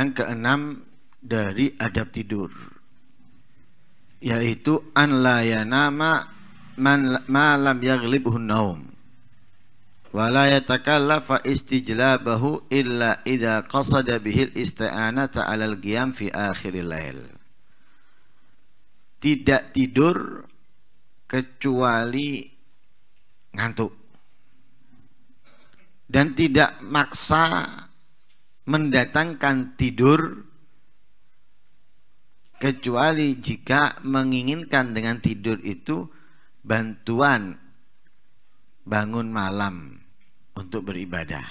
Yang keenam dari adab tidur yaitu an la yanama man ma lam yaghlibhu naum wa la yatakallafa istijlabahu illa idza qasada bihi al-ista'anata 'ala al-qiyam fi al lail tidak tidur kecuali ngantuk dan tidak maksa mendatangkan tidur kecuali jika menginginkan dengan tidur itu bantuan bangun malam untuk beribadah.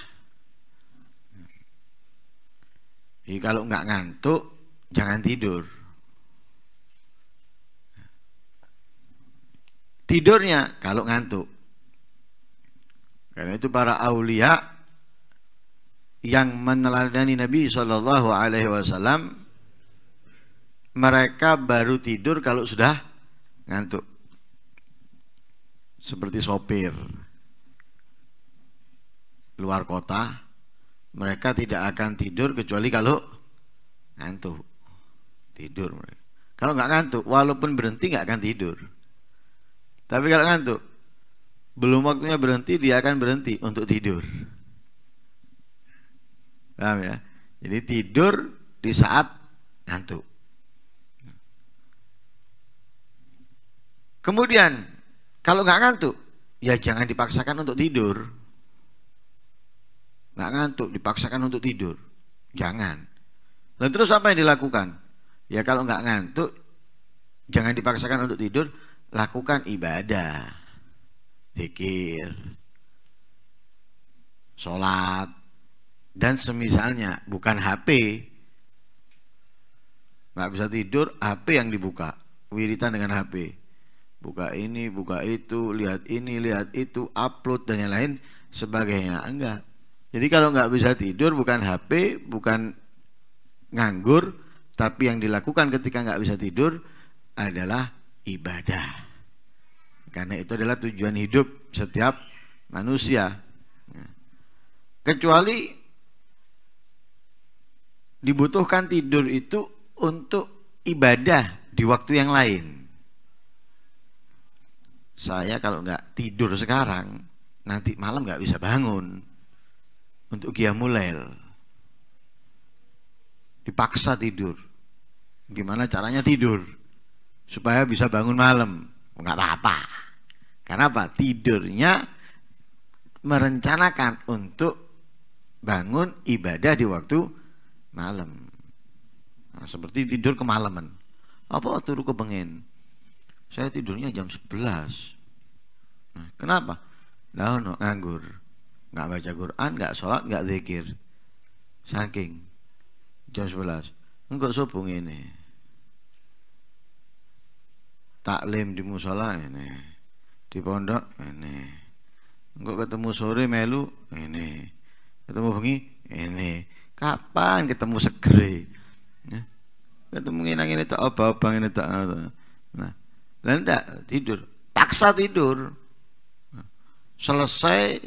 Jadi kalau nggak ngantuk jangan tidur. Tidurnya kalau ngantuk. Karena itu para aulia yang meneladani Nabi Shallallahu Alaihi Wasallam mereka baru tidur kalau sudah ngantuk seperti sopir luar kota mereka tidak akan tidur kecuali kalau ngantuk tidur kalau nggak ngantuk walaupun berhenti nggak akan tidur tapi kalau ngantuk belum waktunya berhenti dia akan berhenti untuk tidur Paham ya? Jadi tidur di saat ngantuk. Kemudian kalau nggak ngantuk, ya jangan dipaksakan untuk tidur. Nggak ngantuk, dipaksakan untuk tidur. Jangan. Lalu terus apa yang dilakukan? Ya kalau nggak ngantuk, jangan dipaksakan untuk tidur. Lakukan ibadah, zikir, sholat, dan semisalnya bukan HP nggak bisa tidur HP yang dibuka wiritan dengan HP buka ini buka itu lihat ini lihat itu upload dan yang lain sebagainya enggak jadi kalau nggak bisa tidur bukan HP bukan nganggur tapi yang dilakukan ketika nggak bisa tidur adalah ibadah karena itu adalah tujuan hidup setiap manusia nah, kecuali dibutuhkan tidur itu untuk ibadah di waktu yang lain. Saya kalau nggak tidur sekarang, nanti malam nggak bisa bangun untuk Mulail Dipaksa tidur. Gimana caranya tidur supaya bisa bangun malam? Nggak apa-apa. Karena apa? Tidurnya merencanakan untuk bangun ibadah di waktu malam nah, seperti tidur kemalaman apa turu kepengen saya tidurnya jam 11 nah, kenapa nah, no, nganggur nggak baca Quran nggak sholat nggak zikir saking jam 11 enggak sobung ini taklim di musola ini di pondok ini enggak ketemu sore melu ini ketemu bengi ini Kapan ketemu segeri? Ya. Ketemu nginang ini tak obah-obah ini tak. Nah, dan enggak tidur. Paksa tidur. Nah, selesai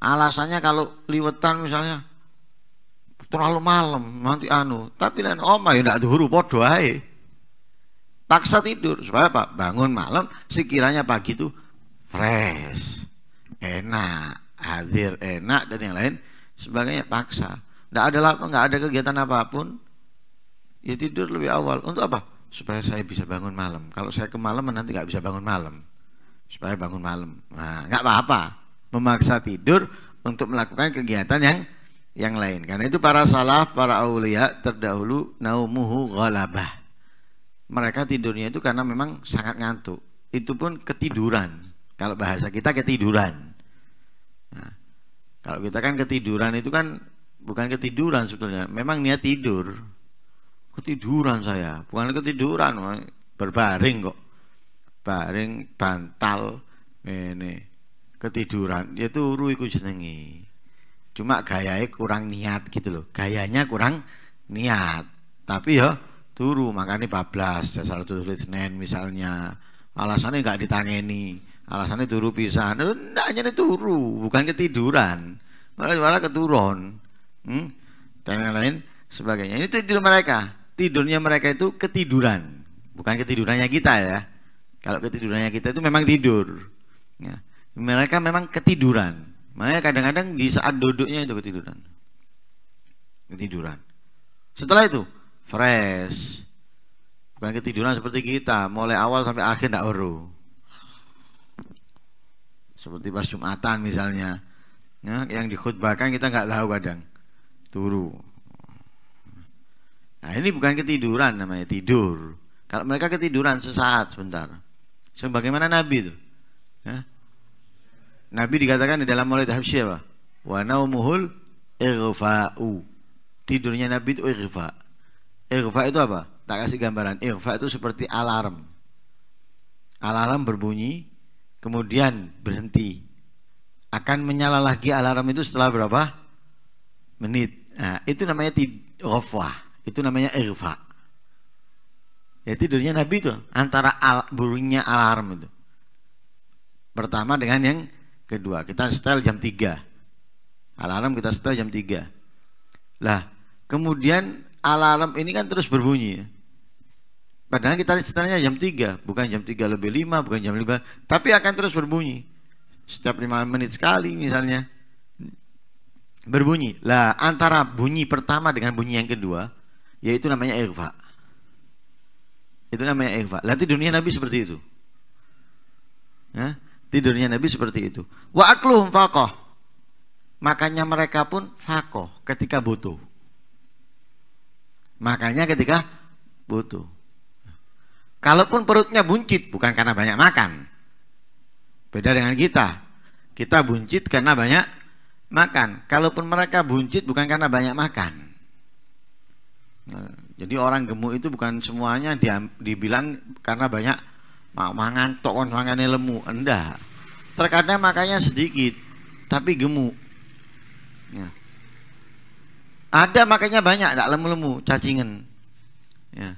alasannya kalau liwetan misalnya terlalu malam nanti anu tapi lain oma oh ya tidak duru podo paksa tidur supaya pak bangun malam sekiranya pagi itu fresh enak hadir enak dan yang lain sebagainya paksa tidak ada apa nggak ada kegiatan apapun ya tidur lebih awal untuk apa supaya saya bisa bangun malam kalau saya ke malam nanti nggak bisa bangun malam supaya bangun malam nah nggak apa-apa memaksa tidur untuk melakukan kegiatan yang yang lain karena itu para salaf para aulia terdahulu naumuhu ghalabah mereka tidurnya itu karena memang sangat ngantuk itu pun ketiduran kalau bahasa kita ketiduran kalau kita kan ketiduran itu kan bukan ketiduran sebetulnya. Memang niat tidur. Ketiduran saya, bukan ketiduran, berbaring kok. Baring bantal ini ketiduran ya turu iku jenengi cuma gayanya kurang niat gitu loh gayanya kurang niat tapi ya turu makanya bablas dasar tulis Senin misalnya alasannya nggak ditangani alasannya turu pisah ndak hanya turu bukan ketiduran malah malah keturun hmm? dan lain-lain sebagainya ini tidur mereka tidurnya mereka itu ketiduran bukan ketidurannya kita ya kalau ketidurannya kita itu memang tidur ya. mereka memang ketiduran makanya kadang-kadang di saat duduknya itu ketiduran ketiduran setelah itu fresh bukan ketiduran seperti kita mulai awal sampai akhir tidak oru seperti pas Jumatan misalnya ya, yang dikhutbahkan kita nggak tahu kadang turu nah ini bukan ketiduran namanya tidur kalau mereka ketiduran sesaat sebentar sebagaimana Nabi itu ya. Nabi dikatakan di dalam mulai tahap siapa Wa naumuhul irfa'u. Tidurnya Nabi itu irfa. Irfa itu apa? Tak kasih gambaran. Irfa itu seperti alarm. Alarm berbunyi kemudian berhenti akan menyala lagi alarm itu setelah berapa menit nah, itu namanya tidrofah itu namanya irfa ya tidurnya nabi itu antara al burungnya alarm itu pertama dengan yang kedua kita setel jam 3 alarm kita setel jam 3 lah kemudian alarm ini kan terus berbunyi Padahal kita setelahnya jam 3, bukan jam 3 lebih 5, bukan jam 5, tapi akan terus berbunyi. Setiap 5 menit sekali misalnya. Berbunyi. Lah, antara bunyi pertama dengan bunyi yang kedua, yaitu namanya irfa. Itu namanya irfa. Lah dunia Nabi seperti itu. Ya, tidurnya Nabi seperti itu. Wa akluhum faqah. Makanya mereka pun faqah ketika butuh. Makanya ketika butuh. Kalaupun perutnya buncit bukan karena banyak makan. Beda dengan kita. Kita buncit karena banyak makan. Kalaupun mereka buncit bukan karena banyak makan. jadi orang gemuk itu bukan semuanya dibilang karena banyak mangan tokon kan yang lemu. Enggak. Terkadang makannya sedikit tapi gemuk. Ya. Ada makanya banyak, tidak lemu-lemu, cacingan. Ya.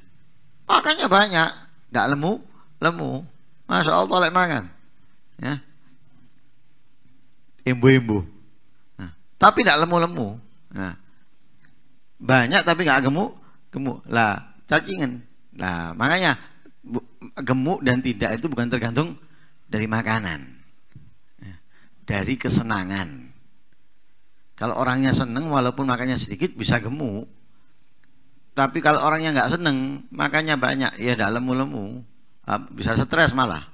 Makanya banyak, Gak lemu, lemu. Masya Allah lek mangan. Ya. Imbu-imbu. Nah, tapi gak lemu-lemu. Nah. Banyak tapi gak gemuk, gemuk. Lah, cacingan. lah makanya gemuk dan tidak itu bukan tergantung dari makanan. Ya. Dari kesenangan. Kalau orangnya seneng walaupun makannya sedikit bisa gemuk. Tapi kalau orangnya nggak seneng, makanya banyak ya tidak lemu-lemu, ah, bisa stres malah.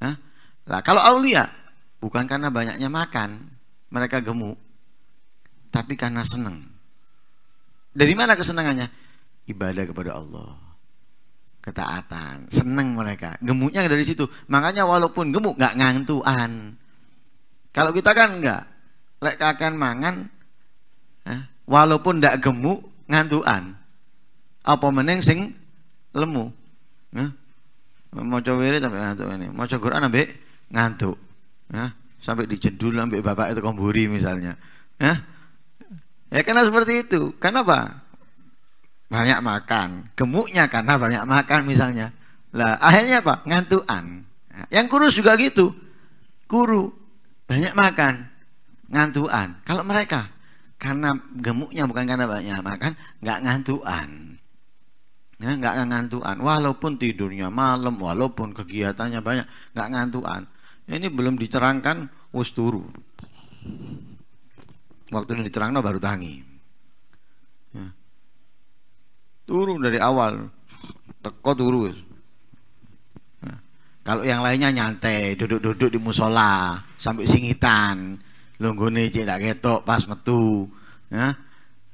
Nah, lah kalau aulia bukan karena banyaknya makan, mereka gemuk, tapi karena seneng. Dari mana kesenangannya? Ibadah kepada Allah, ketaatan, seneng mereka. Gemuknya dari situ. Makanya walaupun gemuk nggak ngantuan. Kalau kita kan nggak, lek akan mangan, walaupun nggak gemuk ngantuan apa meneng sing lemu ya maca wirid sampai ngantuk ini maca Quran sampai ngantuk ya sampai dijendul sampai bapak itu komburi misalnya ya ya karena seperti itu karena apa? banyak makan gemuknya karena banyak makan misalnya lah akhirnya apa ngantuan yang kurus juga gitu kuru banyak makan ngantuan kalau mereka karena gemuknya bukan karena banyak makan nggak ngantuan ya, nggak ngantuan walaupun tidurnya malam walaupun kegiatannya banyak nggak ngantuan ini belum diterangkan usturu turu waktu ini diterangkan baru tangi ya. turu dari awal teko turu ya. kalau yang lainnya nyantai duduk-duduk di musola sampai singitan longgone cek tak ketok pas metu ya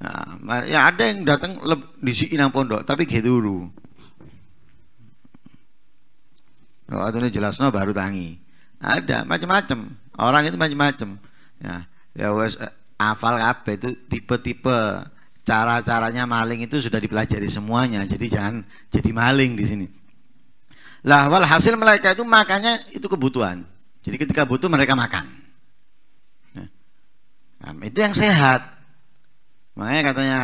Nah, ya ada yang datang di sini nang pondok, tapi gitu dulu. Kalau jelas no baru tangi. Ada macam-macam. Orang itu macam-macam. Ya, ya wes eh, hafal apa itu tipe-tipe cara-caranya maling itu sudah dipelajari semuanya. Jadi jangan jadi maling di sini. Lah hasil mereka itu makanya itu kebutuhan. Jadi ketika butuh mereka makan. Nah, nah itu yang sehat. Makanya katanya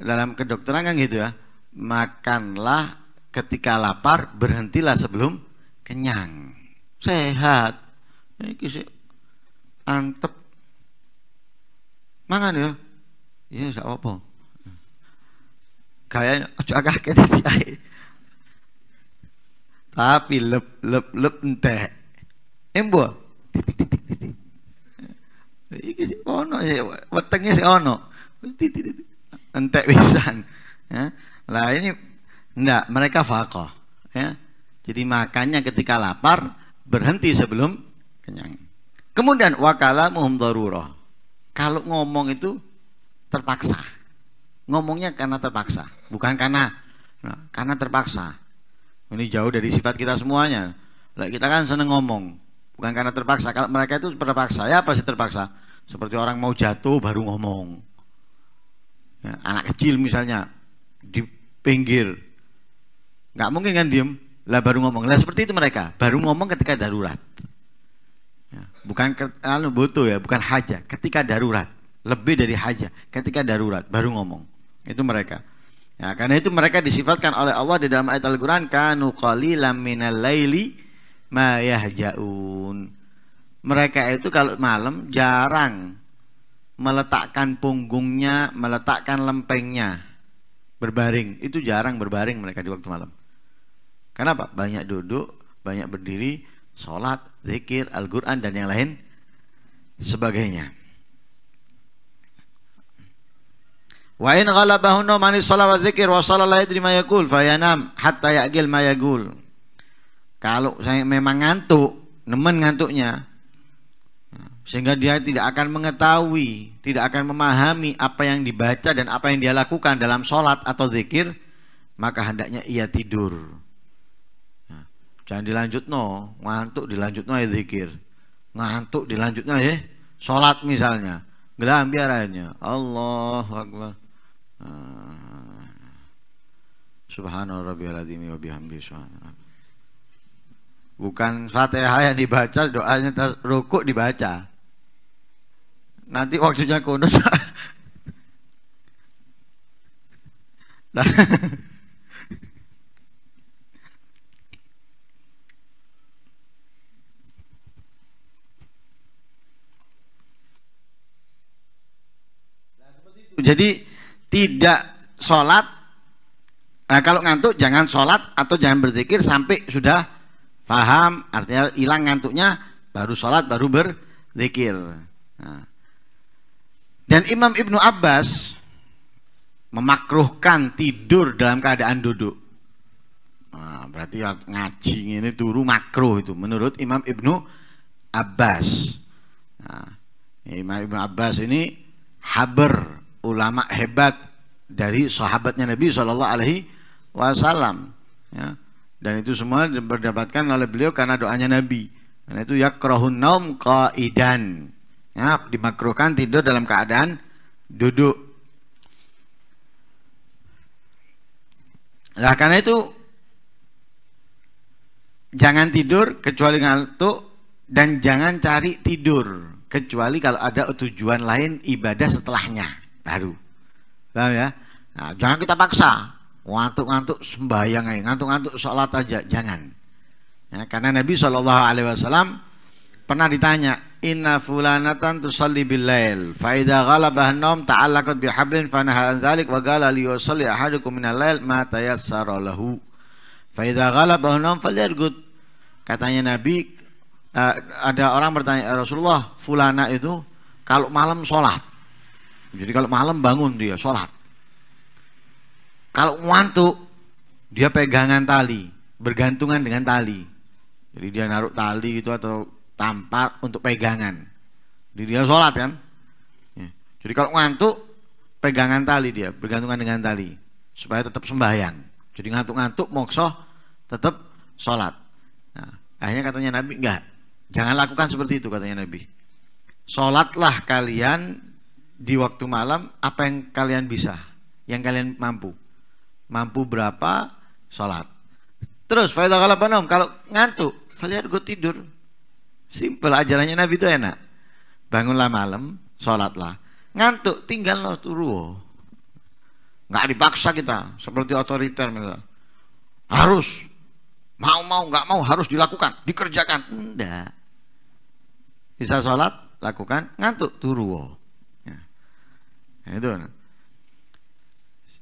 dalam kedokteran kan gitu ya, makanlah ketika lapar, berhentilah sebelum kenyang. Sehat. Iki sih antep. Mangan ya. Iya, sak apa. Kayak aja kaget Tapi lep lep lep ente. Embo. Iki sih ono ya, wetenge sih ono entek pisan ya lah ini enggak mereka fakoh ya jadi makannya ketika lapar berhenti sebelum kenyang kemudian wakala muhum kalau ngomong itu terpaksa ngomongnya karena terpaksa bukan karena nah, karena terpaksa ini jauh dari sifat kita semuanya lah kita kan seneng ngomong bukan karena terpaksa kalau mereka itu terpaksa ya pasti terpaksa seperti orang mau jatuh baru ngomong ya, anak kecil misalnya di pinggir nggak mungkin kan diem lah baru ngomong lah seperti itu mereka baru ngomong ketika darurat ya, bukan anu butuh ya bukan haja ketika darurat lebih dari haja ketika darurat baru ngomong itu mereka ya, karena itu mereka disifatkan oleh Allah di dalam ayat Al-Quran kanu qalilam minal laili ma mereka itu kalau malam jarang meletakkan punggungnya, meletakkan lempengnya berbaring. Itu jarang berbaring mereka di waktu malam. Kenapa? Banyak duduk, banyak berdiri, sholat, zikir, Al-Quran, dan yang lain sebagainya. Wa in ghalabahu manis shalah wa dzikir wa shallallahu yadri ma yaqul fayanam hatta ya'qil ma Kalau saya memang ngantuk, nemen ngantuknya, sehingga dia tidak akan mengetahui, tidak akan memahami apa yang dibaca dan apa yang dia lakukan dalam sholat atau zikir, maka hendaknya ia tidur. Ya. jangan dilanjut no, ngantuk dilanjut no ya zikir, ngantuk dilanjut no ya sholat misalnya, gelam biaranya, Allah Akbar. Ah. Subhanallah Rabbil Azim wa bihamdi Bukan Fatihah yang dibaca, doanya rukuk dibaca. Nanti waktunya kunut. nah. Jadi tidak sholat. Nah, kalau ngantuk jangan sholat atau jangan berzikir sampai sudah faham Artinya hilang ngantuknya, baru sholat, baru berzikir. Nah. Dan Imam Ibnu Abbas memakruhkan tidur dalam keadaan duduk. Nah, berarti ya ngaji ini turu makruh itu menurut Imam Ibnu Abbas. Nah, Imam Ibnu Abbas ini haber ulama hebat dari sahabatnya Nabi Shallallahu Alaihi Wasallam. Ya. Dan itu semua diperdapatkan oleh beliau karena doanya Nabi. karena itu ya yakrohun naum kaidan. Ya, dimakruhkan tidur dalam keadaan duduk. Nah, karena itu jangan tidur kecuali ngantuk dan jangan cari tidur kecuali kalau ada tujuan lain ibadah setelahnya baru. Paham ya? Nah, jangan kita paksa. Ngantuk-ngantuk sembahyang aja, ngantuk-ngantuk sholat aja, jangan. Ya, karena Nabi Shallallahu Alaihi Wasallam pernah ditanya, Inna fulanatan tusalli bil-lail fa idza ghalabah an-nawm ta'allaqat bi hablin fa naha an wa qala li yusalli ahadukum min al-lail ma tayassara lahu fa idza ghalabah an-nawm falyarqud katanya Nabi uh, ada orang bertanya ya Rasulullah fulana itu kalau malam sholat jadi kalau malam bangun dia sholat kalau ngantuk dia pegangan tali bergantungan dengan tali jadi dia naruh tali gitu atau tampar untuk pegangan. Jadi dia sholat kan. Ya. Jadi kalau ngantuk pegangan tali dia, bergantungan dengan tali supaya tetap sembahyang. Jadi ngantuk-ngantuk moksoh tetap sholat. Nah, akhirnya katanya Nabi enggak, jangan lakukan seperti itu katanya Nabi. Sholatlah kalian di waktu malam apa yang kalian bisa, yang kalian mampu. Mampu berapa sholat. Terus kalau ngantuk, kalian gue tidur Simpel ajarannya Nabi itu enak. Bangunlah malam, sholatlah. Ngantuk tinggal lo turu. Nggak dipaksa kita seperti otoriter misalnya. Harus mau mau nggak mau harus dilakukan, dikerjakan. Enggak. Bisa sholat, lakukan. Ngantuk turu. Ya. Itu.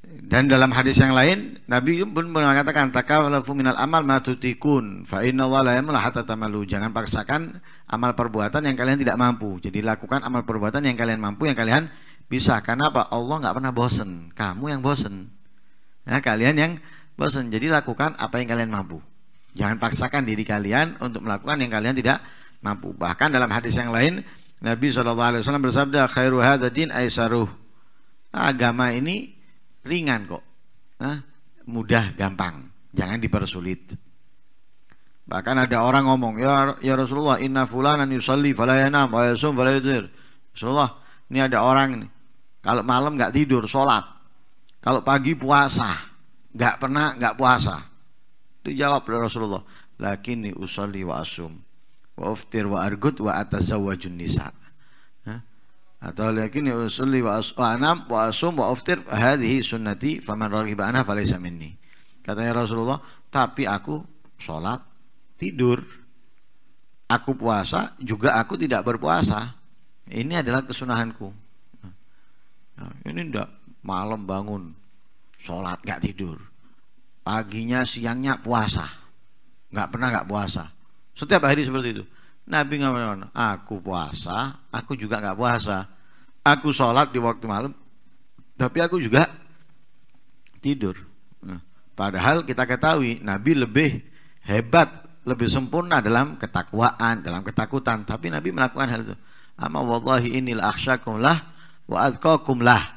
Dan dalam hadis yang lain Nabi pun mengatakan takawalafu minal amal matutikun fa inna Allah Jangan paksakan amal perbuatan yang kalian tidak mampu. Jadi lakukan amal perbuatan yang kalian mampu yang kalian bisa. Karena apa? Allah nggak pernah bosen. Kamu yang bosen. Ya, kalian yang bosen. Jadi lakukan apa yang kalian mampu. Jangan paksakan diri kalian untuk melakukan yang kalian tidak mampu. Bahkan dalam hadis yang lain Nabi SAW bersabda khairu hadza aisyaruh Agama ini ringan kok nah, mudah gampang jangan dipersulit bahkan ada orang ngomong ya ya Rasulullah inna fulanan yusalli fala yanam wa yasum fala Rasulullah ini ada orang nih kalau malam nggak tidur sholat kalau pagi puasa nggak pernah nggak puasa itu jawab oleh Rasulullah lakini usalli wa asum wa uftir wa argut wa atazawwajun nisa' atau lakin usulli ya wa anam wa asum wa aftir hadhihi sunnati faman raghiba anha falaysa minni katanya Rasulullah tapi aku sholat tidur aku puasa juga aku tidak berpuasa ini adalah kesunahanku nah, ini ndak malam bangun sholat gak tidur paginya siangnya puasa nggak pernah nggak puasa setiap hari seperti itu Nabi ngomong, aku puasa, aku juga nggak puasa. Aku sholat di waktu malam, tapi aku juga tidur. Nah, padahal kita ketahui Nabi lebih hebat, lebih sempurna dalam ketakwaan, dalam ketakutan. Tapi Nabi melakukan hal itu. Amma wallahi inil akhsyakum lah wa atqakum lah.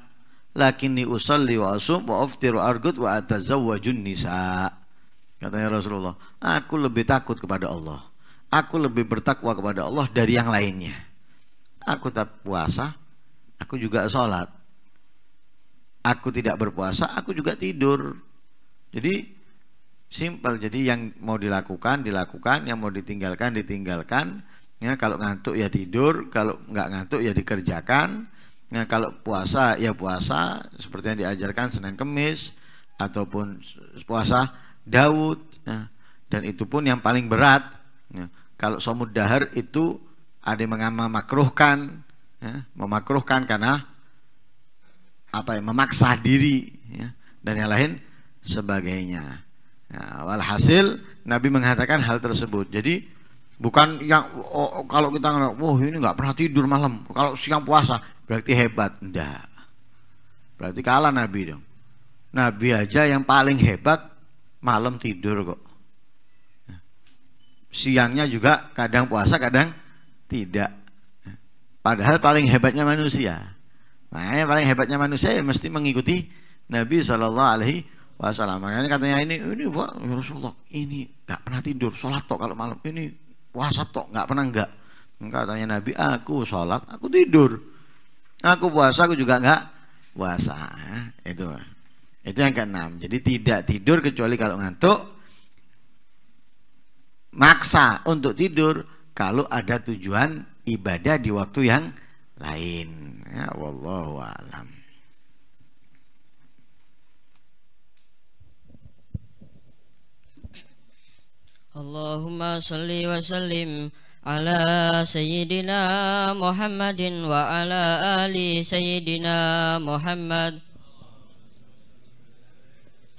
Lakinni usalli wa asum wa aftiru argut wa atazawwajun nisa. Katanya Rasulullah, aku lebih takut kepada Allah aku lebih bertakwa kepada Allah dari yang lainnya. Aku tak puasa, aku juga sholat. Aku tidak berpuasa, aku juga tidur. Jadi simpel. Jadi yang mau dilakukan dilakukan, yang mau ditinggalkan ditinggalkan. Ya, kalau ngantuk ya tidur, kalau nggak ngantuk ya dikerjakan. Ya, kalau puasa ya puasa seperti yang diajarkan Senin Kemis ataupun puasa Daud. Ya. dan itu pun yang paling berat. Ya. Kalau somud dahar itu ada yang memakruhkan, ya, memakruhkan karena apa yang memaksa diri ya, dan yang lain sebagainya. Nah, walhasil Nabi mengatakan hal tersebut. Jadi bukan yang oh, oh kalau kita wah oh, ini nggak pernah tidur malam, kalau siang puasa berarti hebat enggak. Berarti kalah Nabi dong. Nabi aja yang paling hebat malam tidur kok siangnya juga kadang puasa kadang tidak padahal paling hebatnya manusia makanya paling hebatnya manusia ya mesti mengikuti Nabi Shallallahu Alaihi Wasallam makanya katanya ini ini buat ya Rasulullah ini nggak pernah tidur sholat toh kalau malam ini puasa toh nggak pernah nggak katanya Nabi aku sholat aku tidur aku puasa aku juga nggak puasa itu itu yang keenam jadi tidak tidur kecuali kalau ngantuk maksa untuk tidur kalau ada tujuan ibadah di waktu yang lain. Ya, wallahu alam. Allahumma salli wa sallim ala sayyidina Muhammadin wa ala ali sayyidina Muhammad.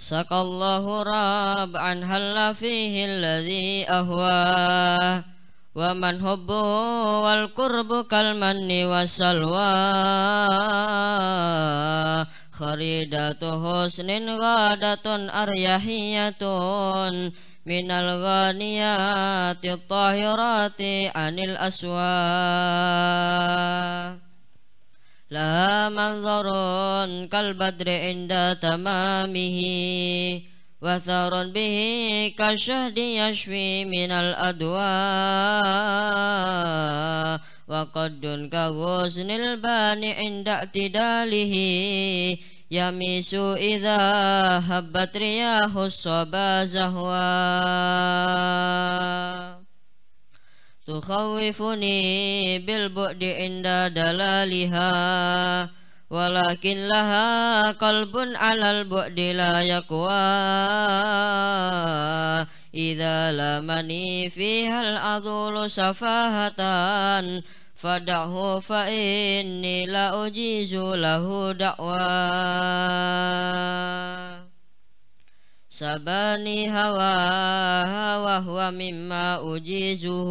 Sakallahu rab an fihi alladhi ahwa wa man hubbu wal qurbu kal manni wasalwa kharidatu husnin ghadatun aryahiyatun minal ghaniyati tahirati anil aswa La manzarun kal badri inda tamamihi wasarun bihi kasyahdi yashwi minal adwa wa qaddun ka ghusnil bani tidak lihi, yamisu idha habbat riyahus sobah zahwa Tukhawifuni bilbu'di inda dalaliha Walakin laha kalbun alal bu'di la yakwa Iza lamani fihal adhulu Fadahu fa inni la ujizu lahu سباني هواها وهو مما أجيزه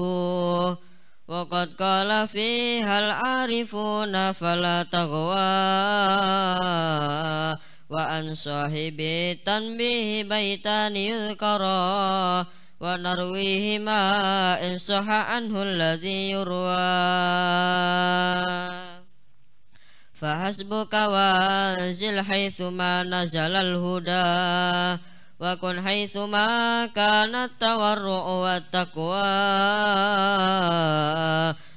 وقد قال فيها العارفون فلا تغوى وأن صاحب التنبيه بيتان يذكرا ونرويهما إن صح عنه الذي يروى فحسبك وانزل حيثما نزل الهدى wa kun haitsu ma kana tawarru'u wat taqwa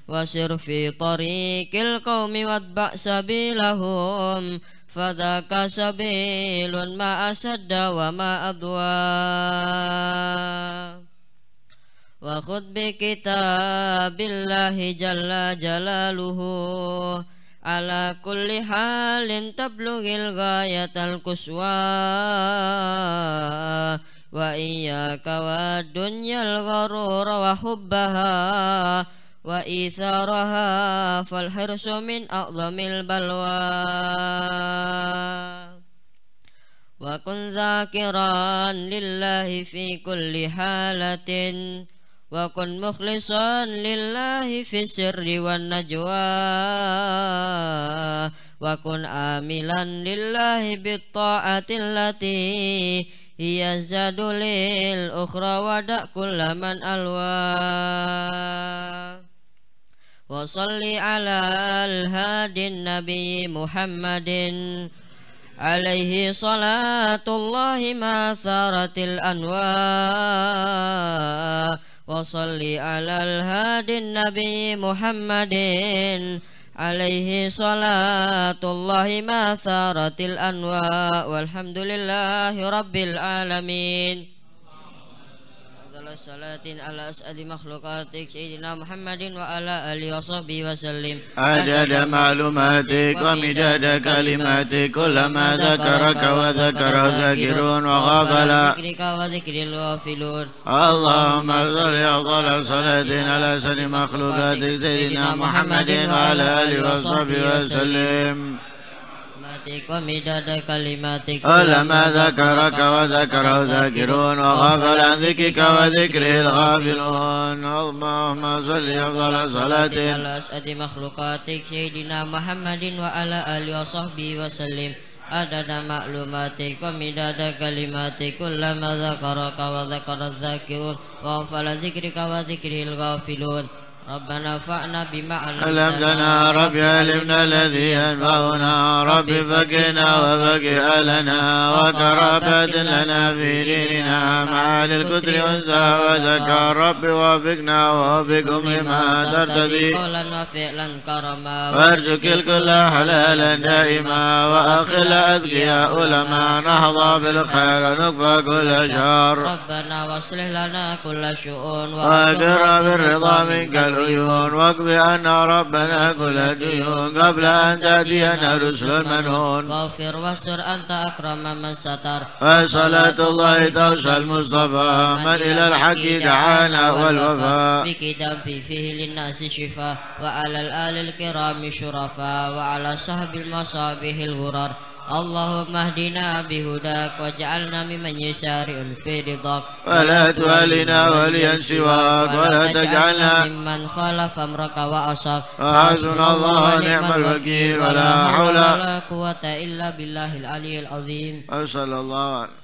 wa sir fi tariqil qaumi wat ba sabilahum fadaka sabilun ma asadda wa ma adwa wa khud bi kitabillahi jalla jalaluhu على كل حال تبلغ الغاية القصوى وإياك والدنيا الغرور وحبها وإيثارها فالحرص من أعظم البلوى وكن ذاكرا لله في كل حالة وكن مخلصا لله في السر والنجوى وكن آملا لله بالطاعة التي هي الزاد للأخرى ودع كل من ألوى وصل على الهادي النبي محمد عليه صلاة الله ما ثارت الأنوار وصل على الهادي النبي محمد عليه صلاة الله ما ثارت الأنواء والحمد لله رب العالمين على صلاة على أسعد مخلوقاتك سيدنا محمد وعلى آله وصحبه وسلم عدد معلوماتك ومداد كلماتك كلما ذكرك وذكر الذاكرون وغفل ذكرك وذكر الغافلون اللهم صل أفضل صلاة على أسعد مخلوقاتك سيدنا محمد وعلى آله وصحبه وسلم طاعتك ومداد كلماتك ولما ذكرك وذكره الذاكرون وغفل عن ذكرك وذكره الغافلون اللهم صل أفضل صلاتك على أسعد مخلوقاتك سيدنا محمد وعلى آله وصحبه وسلم عدد معلوماتك ومداد كلماتك كلما ذكرك وذكر الذاكرون وغفل ذكرك وذكره الغافلون ربنا فأنا بما علمتنا ربي علمنا الذي ينفعنا ربي فقنا وفقه لنا وتربت لنا في ديننا مع الكتر وانثى وزكى ربي وفقنا ووفقهم لما ترتدي قولا وفعلا كرما وارزق الكل حلالا دائما واخل اذكياء لما نهضى بالخير ونكفى كل شر ربنا واصلح لنا كل شؤون واجر بالرضا منك العيون واقض عنا ربنا كل الديون قبل أن تأتينا رسل المنون واغفر واستر أنت أكرم من ستر وصلاة الله توسى المصطفى من إلى الحق دعانا والوفاء بكتاب فيه للناس شفاء وعلى الآل الكرام شرفاء وعلى صحب المصابيح الغرر اللهم اهدنا بهداك واجعلنا ممن يسارع في رضاك ولا تولنا وليا سواك ولا تجعلنا ممن خالف امرك واصاك وحسن الله نعم الوكيل ولا حول ولا قوة إلا بالله العلي العظيم وصلى الله عليه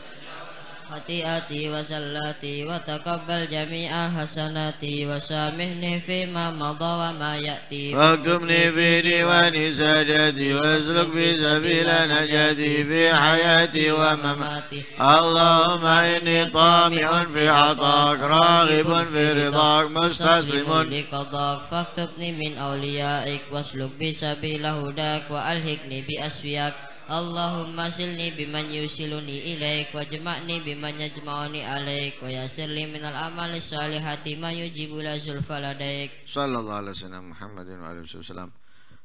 خطيئتي وسلاتي وتقبل جميع حسناتي وسامحني فيما مضى وما يأتي واكتبني في ديوان سجدي واسلك بي سبيل نجاتي في حياتي ومماتي اللهم إني طامع في عطاك راغب في رضاك مستسلم لقضاك فاكتبني من أوليائك واسلك بي سبيل هداك وألهكني بأسفياك Allahumma silni biman yusiluni ilaik wa jema'ni biman yajma'uni alaik wa yasirli minal amali salihati ma yujibu la zulfa ladaik Sallallahu alaihi wa sallam Muhammadin wa alaihi wa sallam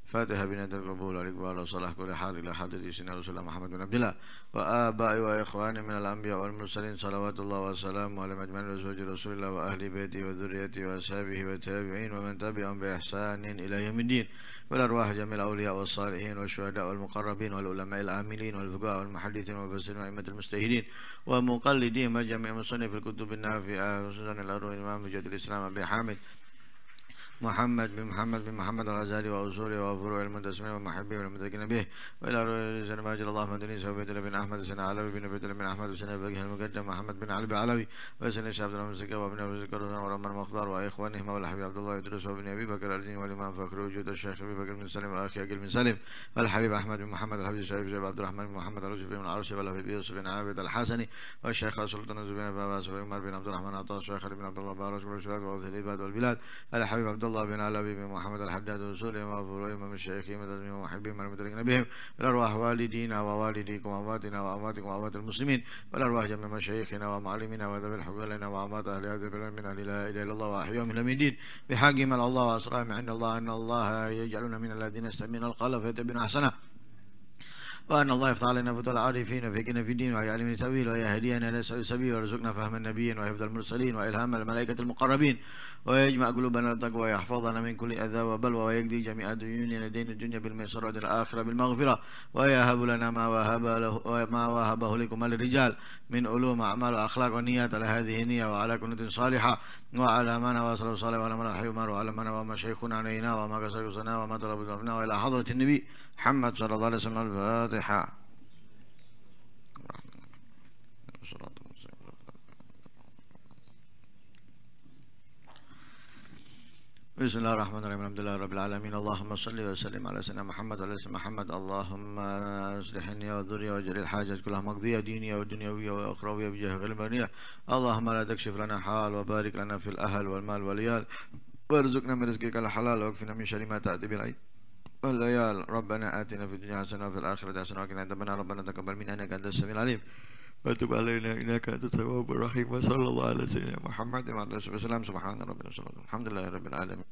فاتحة بندى القبول والإقبال وصلاح كل حال إلى حضرة سيدنا رسول الله محمد بن عبد الله وآبائي وإخواني من الأنبياء والمرسلين صلوات الله وسلامه على مجمع الرسول رسول الله وأهل بيته وذريته وأصحابه والتابعين ومن تبعهم بإحسان إلى يوم الدين والأرواح جميع الأولياء والصالحين والشهداء والمقربين والعلماء العاملين والفقهاء والمحدثين والمفسرين وأئمة المستهدين ومقلدين وجميع مصنف الكتب النافعة وسنة الأرواح الإمام جد الإسلام أبي حامد محمد بن محمد بن محمد الغزالي واصوله وفروع المتسمين ومحبيه والمتكين به والى رسول ما اجل الله مدني سويد بن احمد سنة علوي بن بدر بن احمد سنة بقيه المقدم محمد بن علي علوي وسنة شعب بن مسكة وابن ابي زكر ورمان واخوانه مولى حبيب عبد الله يدرس وابن ابي بكر الدين والامام فخر وجود الشيخ ابي بكر بن سلم واخي اجل بن سلم والحبيب احمد بن محمد الحبيب الشريف بن عبد الرحمن بن محمد الرجب بن عرش والحبيب يوسف بن عابد الحسني والشيخ سلطان الزبير بن عباس بن عمر بن عبد الرحمن عطاء الشيخ بن عبد الله بارك والشراك وثليبات والبلاد والحبيب عبد الله بن على أبي محمد الحداد وسوله وفروه من الشيخين من ومحبين من المتركين بهم بالأرواح والدينا ووالديكم وأمواتنا وأمواتكم وأموات المسلمين بالأرواح جميع مشايخنا ومعلمنا وذوي الحب لنا وأموات أهل هذا البلد من أهل لا إله إلا الله وأحياهم من الدين بحق من الله وأسرائهم عند الله أن الله يجعلنا من الذين يستمعون القول فيتبعون أحسنه وأن الله يفتح علينا فتوى العارفين وفيكنا في الدين ويعلمنا سبيل ويهدينا إلى سبيل ويرزقنا فهم النبيين وحفظ المرسلين وإلهام الملائكة المقربين ويجمع قلوبنا للتقوى ويحفظنا من كل أذى وبلوى ويقضي جميع ديوننا دين الدنيا بالميسرة والآخرة بالمغفرة ويهب لنا ما وهب له ما وهبه لكم الرجال من علوم أعمال وأخلاق ونيات على هذه النية وعلى كنة صالحة وعلى من وصل صالح وعلى من رحم وعلى من وما شيخنا علينا وما كسر وما طلب وإلى حضرة النبي محمد صلى الله عليه وسلم الفاتحة بسم الله الرحمن الرحيم الحمد لله رب العالمين اللهم صل وسلم على سيدنا محمد وعلى سيدنا محمد اللهم اصلحني وذري واجعل الحاجات كلها مقضية دينية ودنيوية وأخروية بجاه غلبانية اللهم لا تكشف لنا حال وبارك لنا في الأهل والمال واليال وارزقنا من رزقك الحلال واكفنا من شر ما تأتي بالعيد والليال ربنا آتنا في الدنيا حسنة وفي الآخرة حسنة وقنا عذاب ربنا تقبل منا إنك أنت السميع العليم وتب علينا انك انت التواب الرحيم وصلى الله على سيدنا محمد وعلى اله وصحبه وسلم سبحان ربنا الحمد لله رب العالمين